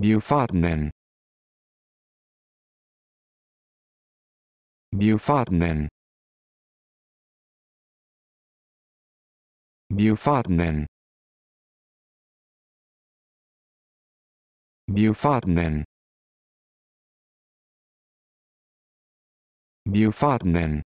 Bufotenin. Bufotenin. Bufotenin. Bufotenin. Bufotenin.